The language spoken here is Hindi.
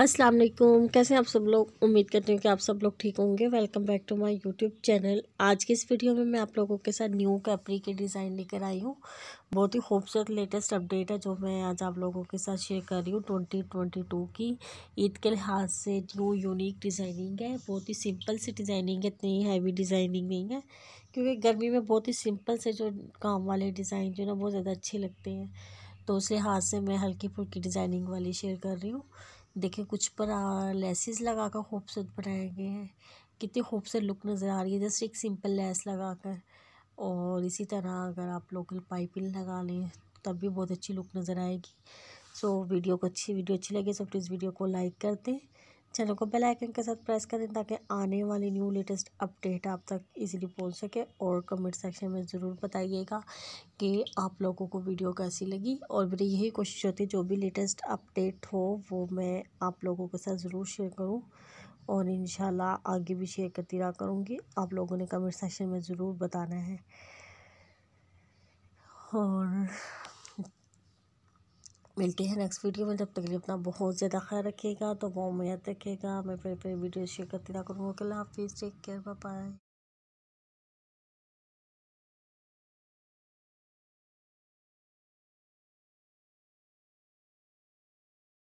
अस्सलाम वालेकुम कैसे हैं आप सब लोग उम्मीद करती हूँ कि आप सब लोग ठीक होंगे welcome back to my YouTube channel आज की इस वीडियो में मैं आप लोगों के साथ न्यू कैपरी के डिज़ाइन लेकर आई हूँ बहुत ही खूबसूरत लेटेस्ट अपडेट है जो मैं आज आप लोगों के साथ शेयर कर रही हूँ ट्वेंटी ट्वेंटी टू की ईद के लिहाज से न्यू यूनिक डिज़ाइनिंग है बहुत ही सिंपल सी डिज़ाइनिंग है इतनी हैवी डिज़ाइनिंग नहीं है क्योंकि गर्मी में बहुत ही सिंपल से जो काम वाले डिज़ाइन जो ना बहुत ज़्यादा अच्छे लगते हैं तो उस लिहाज से मैं हल्की फुल्की डिज़ाइनिंग वाली शेयर कर रही हूँ देखें कुछ पर लेसिस लगा कर खूबसूरत बनाए गए हैं कितनी खूबसूरत लुक नज़र आ रही है जस्ट एक सिंपल लेस लगा कर और इसी तरह अगर आप लोकल पाइपिंग लगा लें तब भी बहुत अच्छी लुक नज़र आएगी सो so, वीडियो को अच्छी वीडियो अच्छी लगे सो तो प्लीज़ वीडियो को लाइक कर दें चैनल को बेल आइकन के साथ प्रेस करें ताकि आने वाली न्यू लेटेस्ट अपडेट आप तक इजीली पहुंच सके और कमेंट सेक्शन में ज़रूर बताइएगा कि आप लोगों को वीडियो कैसी लगी और मेरी यही कोशिश होती है जो भी लेटेस्ट अपडेट हो वो मैं आप लोगों के साथ ज़रूर शेयर करूँ और इन आगे भी शेयर करती रहा करूँगी आप लोगों ने कमेंट सेक्शन में ज़रूर बताना है और मिलते हैं नेक्स्ट वीडियो में जब तक लिए अपना बहुत ज़्यादा ख्याल रखिएगा तो वो में याद रखिएगा मैं फिर फिर वीडियो शेयर करती रहा करूँगा अल्लाह हाफिज़ टेक केयर बाय